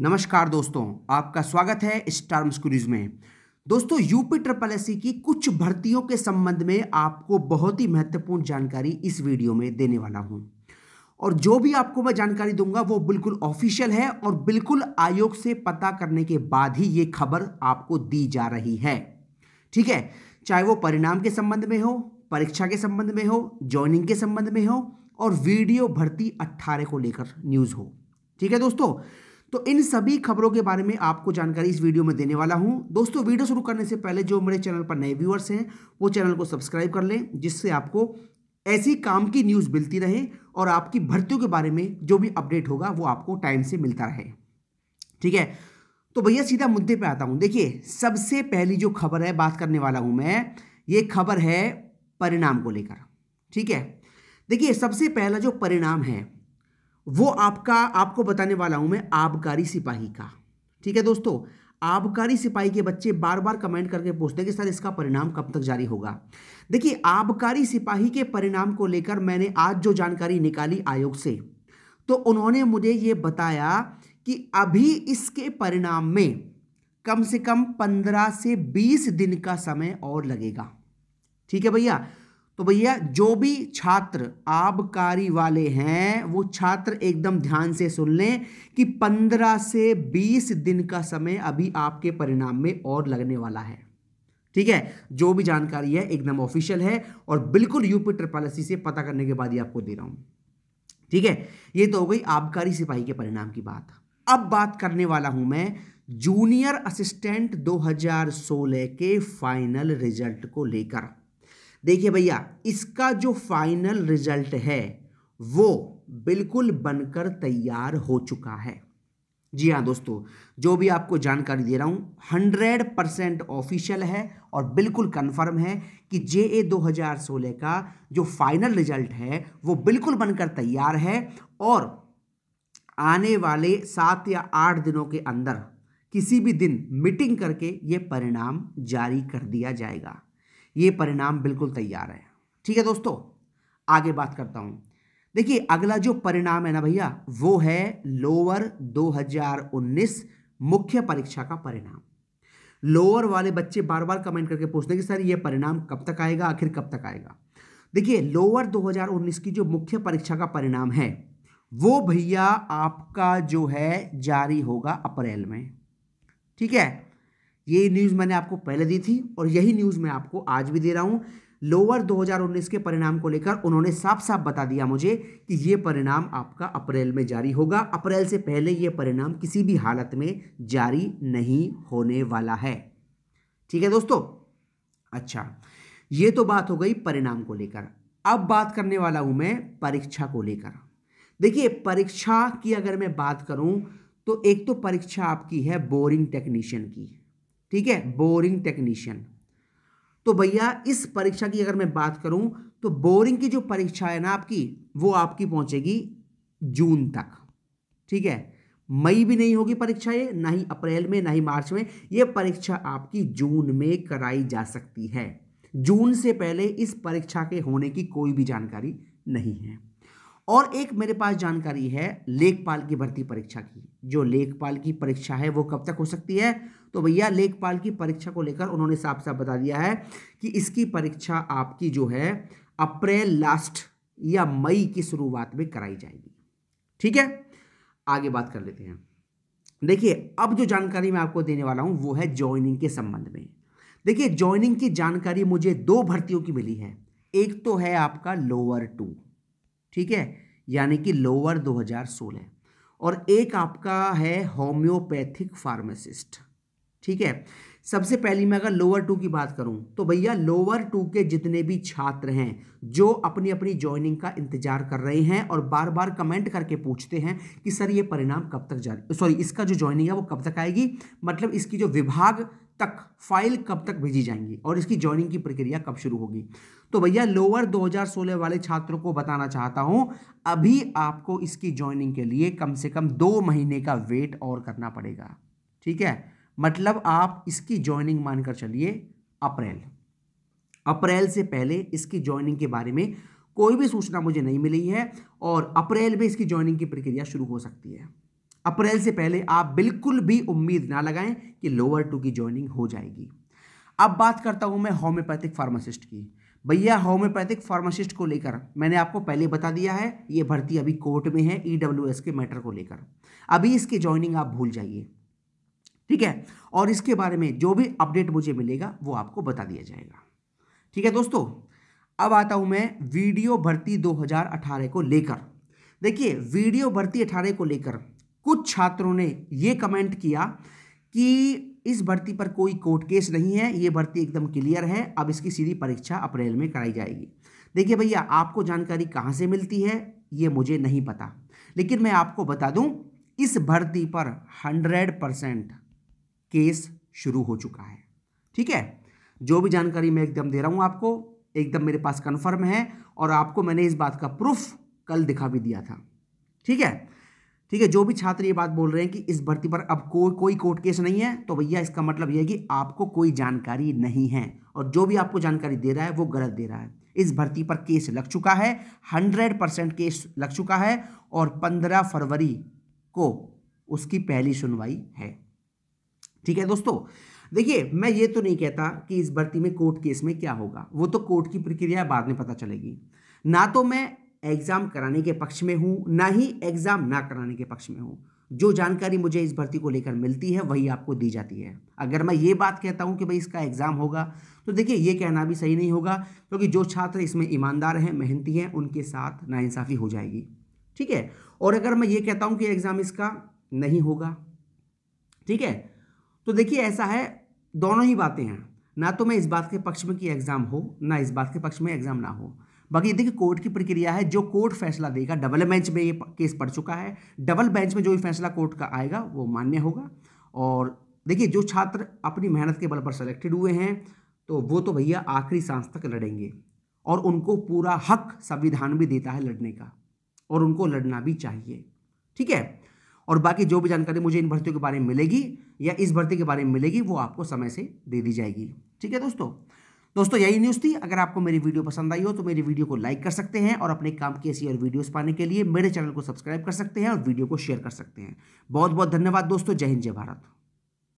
नमस्कार दोस्तों आपका स्वागत है स्टार क्रूज में दोस्तों यूपी ट्रिपल एस की कुछ भर्तियों के संबंध में आपको बहुत ही महत्वपूर्ण जानकारी इस वीडियो में देने वाला हूं और जो भी आपको मैं जानकारी दूंगा वो बिल्कुल ऑफिशियल है और बिल्कुल आयोग से पता करने के बाद ही ये खबर आपको दी जा रही है ठीक है चाहे वो परिणाम के संबंध में हो परीक्षा के संबंध में हो ज्वाइनिंग के संबंध में हो और वीडियो भर्ती अट्ठारह को लेकर न्यूज़ हो ठीक है दोस्तों तो इन सभी खबरों के बारे में आपको जानकारी इस वीडियो में देने वाला हूं दोस्तों वीडियो शुरू करने से पहले जो मेरे चैनल पर नए व्यूअर्स हैं वो चैनल को सब्सक्राइब कर लें जिससे आपको ऐसी काम की न्यूज़ मिलती रहे और आपकी भर्तियों के बारे में जो भी अपडेट होगा वो आपको टाइम से मिलता रहे ठीक है तो भैया सीधा मुद्दे पर आता हूँ देखिए सबसे पहली जो खबर है बात करने वाला हूँ मैं ये खबर है परिणाम को लेकर ठीक है देखिए सबसे पहला जो परिणाम है वो आपका आपको बताने वाला हूं मैं आबकारी सिपाही का ठीक है दोस्तों आबकारी सिपाही के बच्चे बार बार कमेंट करके पूछते हैं कि सर इसका परिणाम कब तक जारी होगा देखिए आबकारी सिपाही के परिणाम को लेकर मैंने आज जो जानकारी निकाली आयोग से तो उन्होंने मुझे ये बताया कि अभी इसके परिणाम में कम से कम पंद्रह से बीस दिन का समय और लगेगा ठीक है भैया तो भैया जो भी छात्र आबकारी वाले हैं वो छात्र एकदम ध्यान से सुन लें कि 15 से 20 दिन का समय अभी आपके परिणाम में और लगने वाला है ठीक है जो भी जानकारी है एकदम ऑफिशियल है और बिल्कुल यूपी ट्रिपॉलिसी से पता करने के बाद ही आपको दे रहा हूं ठीक है ये तो हो गई आबकारी सिपाही के परिणाम की बात अब बात करने वाला हूं मैं जूनियर असिस्टेंट 2016 के फाइनल रिजल्ट को लेकर देखिए भैया इसका जो फाइनल रिजल्ट है वो बिल्कुल बनकर तैयार हो चुका है जी हाँ दोस्तों जो भी आपको जानकारी दे रहा हूँ हंड्रेड परसेंट ऑफिशियल है और बिल्कुल कंफर्म है कि जे ए दो हज़ार सोलह का जो फाइनल रिजल्ट है वो बिल्कुल बनकर तैयार है और आने वाले सात या आठ दिनों के अंदर किसी भी दिन मीटिंग करके ये परिणाम जारी कर दिया जाएगा ये परिणाम बिल्कुल तैयार है ठीक है दोस्तों आगे बात करता हूँ देखिए अगला जो परिणाम है ना भैया वो है लोअर 2019 मुख्य परीक्षा का परिणाम लोअर वाले बच्चे बार बार कमेंट करके पूछते हैं कि सर ये परिणाम कब तक आएगा आखिर कब तक आएगा देखिए लोअर 2019 की जो मुख्य परीक्षा का परिणाम है वो भैया आपका जो है जारी होगा अप्रैल में ठीक है ये न्यूज़ मैंने आपको पहले दी थी और यही न्यूज़ मैं आपको आज भी दे रहा हूँ लोअर 2019 के परिणाम को लेकर उन्होंने साफ साफ बता दिया मुझे कि ये परिणाम आपका अप्रैल में जारी होगा अप्रैल से पहले ये परिणाम किसी भी हालत में जारी नहीं होने वाला है ठीक है दोस्तों अच्छा ये तो बात हो गई परिणाम को लेकर अब बात करने वाला हूँ मैं परीक्षा को लेकर देखिए परीक्षा की अगर मैं बात करूँ तो एक तो परीक्षा आपकी है बोरिंग टेक्नीशियन की ठीक है बोरिंग टेक्नीशियन तो भैया इस परीक्षा की अगर मैं बात करूं तो बोरिंग की जो परीक्षा है ना आपकी वो आपकी पहुंचेगी जून तक ठीक है मई भी नहीं होगी परीक्षा ये ना ही अप्रैल में ना ही मार्च में ये परीक्षा आपकी जून में कराई जा सकती है जून से पहले इस परीक्षा के होने की कोई भी जानकारी नहीं है और एक मेरे पास जानकारी है लेखपाल की भर्ती परीक्षा की जो लेखपाल की परीक्षा है वो कब तक हो सकती है तो भैया लेखपाल की परीक्षा को लेकर उन्होंने साफ साफ बता दिया है कि इसकी परीक्षा आपकी जो है अप्रैल लास्ट या मई की शुरुआत में कराई जाएगी ठीक है आगे बात कर लेते हैं देखिए अब जो जानकारी मैं आपको देने वाला हूँ वो है ज्वाइनिंग के संबंध में देखिए ज्वाइनिंग की जानकारी मुझे दो भर्तियों की मिली है एक तो है आपका लोअर टू ठीक है यानी कि लोअर 2016 और एक आपका है होम्योपैथिक फार्मासिस्ट ठीक है सबसे पहली मैं अगर लोअर टू की बात करूं तो भैया लोअर टू के जितने भी छात्र हैं जो अपनी अपनी ज्वाइनिंग का इंतजार कर रहे हैं और बार बार कमेंट करके पूछते हैं कि सर ये परिणाम कब तक जारी सॉरी इसका जो ज्वाइनिंग है वो कब तक आएगी मतलब इसकी जो विभाग तक फाइल कब तक भेजी जाएंगी और इसकी ज्वाइनिंग की प्रक्रिया कब शुरू होगी तो भैया लोअर 2016 वाले छात्रों को बताना चाहता हूं अभी आपको इसकी ज्वाइनिंग के लिए कम से कम दो महीने का वेट और करना पड़ेगा ठीक है मतलब आप इसकी ज्वाइनिंग मानकर चलिए अप्रैल अप्रैल से पहले इसकी ज्वाइनिंग के बारे में कोई भी सूचना मुझे नहीं मिली है और अप्रैल में इसकी ज्वाइनिंग की प्रक्रिया शुरू हो सकती है अप्रैल से पहले आप बिल्कुल भी उम्मीद ना लगाएं कि लोअर टू की ज्वाइनिंग हो जाएगी अब बात करता हूँ मैं होम्योपैथिक फार्मासिस्ट की भैया होम्योपैथिक फार्मासिस्ट को लेकर मैंने आपको पहले बता दिया है ये भर्ती अभी कोर्ट में है ई e के मैटर को लेकर अभी इसकी ज्वाइनिंग आप भूल जाइए ठीक है और इसके बारे में जो भी अपडेट मुझे मिलेगा वो आपको बता दिया जाएगा ठीक है दोस्तों अब आता हूं मैं वीडियो भर्ती 2018 को लेकर देखिए वीडियो भर्ती 18 को लेकर कुछ छात्रों ने ये कमेंट किया कि इस भर्ती पर कोई कोर्ट केस नहीं है ये भर्ती एकदम क्लियर है अब इसकी सीधी परीक्षा अप्रैल में कराई जाएगी देखिए भैया आपको जानकारी कहाँ से मिलती है ये मुझे नहीं पता लेकिन मैं आपको बता दूँ इस भर्ती पर हंड्रेड परसेंट केस शुरू हो चुका है ठीक है जो भी जानकारी मैं एकदम दे रहा हूँ आपको एकदम मेरे पास कन्फर्म है और आपको मैंने इस बात का प्रूफ कल दिखा भी दिया था ठीक है ठीक है जो भी छात्र ये बात बोल रहे हैं कि इस भर्ती पर अब को, कोई कोर्ट केस नहीं है तो भैया इसका मतलब यह है कि आपको कोई जानकारी नहीं है और जो भी आपको जानकारी दे रहा है वो गलत दे रहा है इस भर्ती पर केस लग चुका है हंड्रेड परसेंट केस लग चुका है और पंद्रह फरवरी को उसकी पहली सुनवाई है ठीक है दोस्तों देखिए मैं ये तो नहीं कहता कि इस भर्ती में कोर्ट केस में क्या होगा वो तो कोर्ट की प्रक्रिया बाद में पता चलेगी ना तो मैं एग्ज़ाम कराने के पक्ष में हूँ ना ही एग्ज़ाम ना कराने के पक्ष में हूँ जो जानकारी मुझे इस भर्ती को लेकर मिलती है वही आपको दी जाती है अगर मैं ये बात कहता हूँ कि भाई इसका एग्ज़ाम होगा तो देखिए ये कहना भी सही नहीं होगा क्योंकि तो जो छात्र इसमें ईमानदार हैं मेहनती हैं उनके साथ नाइंसाफ़ी हो जाएगी ठीक है और अगर मैं ये कहता हूँ कि एग्ज़ाम इसका नहीं होगा ठीक है तो देखिए ऐसा है दोनों ही बातें हैं ना तो मैं इस बात के पक्ष में कि एग्ज़ाम हो ना इस बात के पक्ष में एग्ज़ाम ना हो बाकी देखिए कोर्ट की प्रक्रिया है जो कोर्ट फैसला देगा डबल बेंच में ये केस पड़ चुका है डबल बेंच में जो भी फैसला कोर्ट का आएगा वो मान्य होगा और देखिए जो छात्र अपनी मेहनत के बल पर सेलेक्टेड हुए हैं तो वो तो भैया आखिरी सांस तक लड़ेंगे और उनको पूरा हक संविधान भी देता है लड़ने का और उनको लड़ना भी चाहिए ठीक है और बाकी जो भी जानकारी मुझे इन भर्तियों के बारे में मिलेगी या इस भर्ती के बारे में मिलेगी वो आपको समय से दे दी जाएगी ठीक है दोस्तों दोस्तों यही न्यूज़ थी अगर आपको मेरी वीडियो पसंद आई हो तो मेरी वीडियो को लाइक कर सकते हैं और अपने काम की ऐसी और वीडियोस पाने के लिए मेरे चैनल को सब्सक्राइब कर सकते हैं और वीडियो को शेयर कर सकते हैं बहुत बहुत धन्यवाद दोस्तों जय हिंद जय भारत